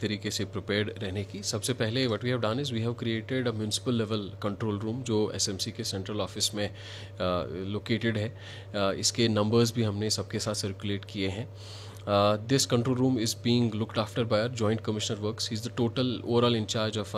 तरीके से प्रिपेयर्ड रहने की सबसे पहले what we have done is we have created a municipal level control room जो एसएमसी के सेंट्रल ऑफिस में लोकेटेड uh, है uh, इसके नंबर्स भी हमने सबके साथ सर्कुलेट किए हैं this control room is being looked after after by our joint commissioner works. He is the total overall in charge of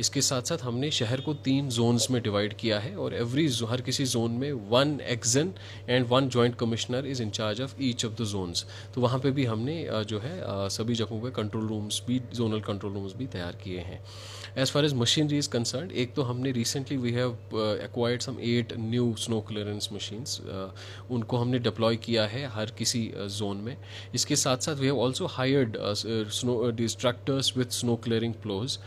इसके साथ साथ हमने शहर को तीन जोन्स में डिवाइड किया है और एवरी हर किसी जोन में one XEN and one joint commissioner is in-charge of each of the zones तो वहाँ पर भी हमने uh, जो है uh, सभी जगहों पर कंट्रोल रूम्स भी जोनल कंट्रोल रूम्स भी तैयार किए हैं as far as machinery is concern एक तो हमने recently we have acquired some eight new snow clearance machines उनको हमने डिप्लॉय किया है हर किसी जोन uh, जोन में इसके साथ साथ we have also hired snow destructors with snow clearing ploughs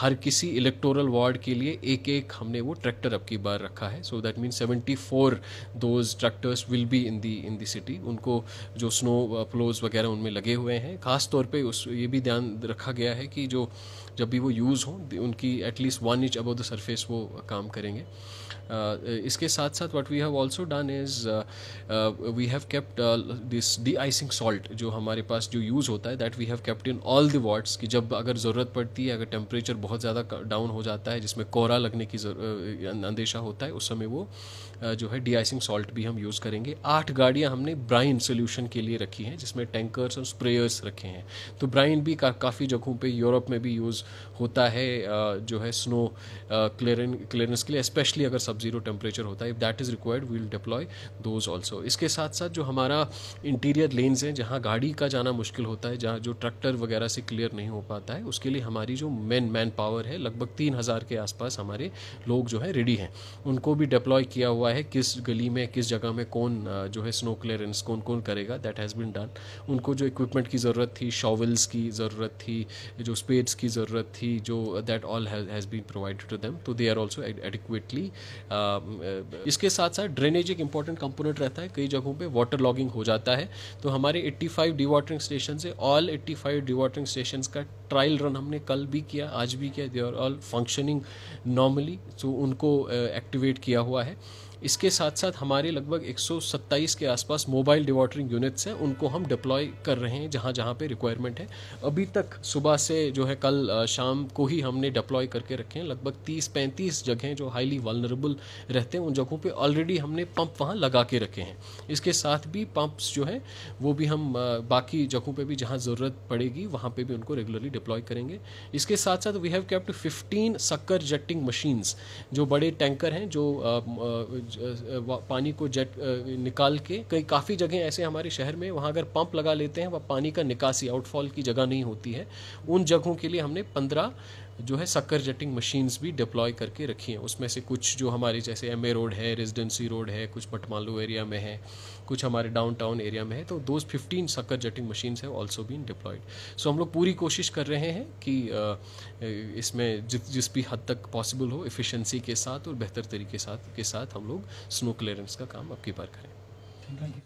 हर किसी इलेक्टोरल वार्ड के लिए एक एक हमने वो ट्रैक्टर अब की बार रखा है so that mean seventy four those tractors will be in the in the city उनको जो स्नो प्लोज uh, वगैरह उनमें लगे हुए हैं खास तौर पे उस ये भी ध्यान रखा गया है कि जो जब भी वो यूज़ हों उनकी at least one inch above the surface वो काम करेंगे uh, इसके साथ साथ what we have also done is we have kept this de-icing salt जो हमारे पास जो यूज़ होता है that we have kept in all the wards कि जब अगर ज़रूरत पड़ती है अगर टेम्परेचर बहुत ज़्यादा डाउन हो जाता है जिसमें कोहरा लगने की अंदेशा होता है उस समय वो जो है डी आइसिंग सॉल्ट भी हम यूज़ करेंगे आठ गाड़ियाँ हमने ब्राइन सोल्यूशन के लिए रखी हैं जिसमें टैंकर्स और स्प्रेयर्स रखे हैं तो ब्राइन भी का, काफ़ी जगहों पर यूरोप में भी यूज़ होता है जो है स्नो क्लियरें क्लियरेंस के लिए स्पेशली अगर सब जीरो टेम्परेचर होता है if that is required we will deploy those also इसके साथ साथ जो हमारा इंटीरियर लेन्स हैं जहाँ गाड़ी का जाना मुश्किल होता है जहाँ जो ट्रैक्टर वगैरह से क्लियर नहीं हो पाता है उसके लिए हमारी जो मैन मैन पावर है लगभग तीन हज़ार के आसपास हमारे लोग जो है रेडी हैं उनको भी डिप्लॉय किया हुआ है किस गली में किस जगह में कौन जो है स्नो क्लियरेंस कौन कौन करेगा दैट हैज़ बिन डन उनको जो इक्विपमेंट की ज़रूरत थी शॉवल्स की ज़रूरत थी जो स्पेड्स की ज़रूरत थी जो that all has been provided to them तो दे आर ऑल्सो एडिक्वेटली इसके साथ साथ ड्रेनेज एक इंपॉर्टेंट कंपोनेंट रहता है कई जगहों पर वाटर लॉगिंग हो जाती आता है तो हमारे 85 फाइव डी वाटरिंग स्टेशन से all 85 five dewatering station का ट्रायल रन हमने कल भी किया आज भी किया they are all functioning normally so उनको एक्टिवेट किया हुआ है इसके साथ साथ हमारे लगभग 127 के आसपास मोबाइल डिवाटरिंग यूनिट्स हैं उनको हम डिप्लॉय कर रहे हैं जहाँ जहाँ पे रिक्वायरमेंट है अभी तक सुबह से जो है कल शाम को ही हमने डिप्लॉय करके रखे हैं लगभग 30-35 जगहें जो हाईली वालनरेबल रहते हैं उन जगहों पे ऑलरेडी हमने पंप वहाँ लगा के रखे हैं इसके साथ भी पंप्स जो है वो भी हम बाकी जगहों पर भी जहाँ ज़रूरत पड़ेगी वहाँ पर भी उनको रेगुलरली डिप्लॉय करेंगे इसके साथ साथ we have kept fifteen sucker jetting machines जो बड़े टैंकर हैं जो पानी को जेट निकाल के कई काफ़ी जगह ऐसे हमारे शहर में वहाँ अगर पंप लगा लेते हैं वह पानी का निकासी आउटफॉल की जगह नहीं होती है उन जगहों के लिए हमने पंद्रह जो है सक्कर जेटिंग मशीन्स भी डिप्लॉय करके रखी हैं उसमें से कुछ जो हमारे जैसे एम रोड है रेजिडेंसी रोड है कुछ पटमालू एरिया में है कुछ हमारे डाउनटाउन एरिया में है तो दो फिफ्टीन सक्कर जेटिंग मशीन्स है ऑल्सो बीन डिप्लॉयड सो हम लोग पूरी कोशिश कर रहे हैं कि इसमें जिस जिस भी हद तक पॉसिबल हो एफिशिएंसी के साथ और बेहतर तरीके साथ के साथ हम लोग स्नो क्लियरेंस का काम अब की बार करें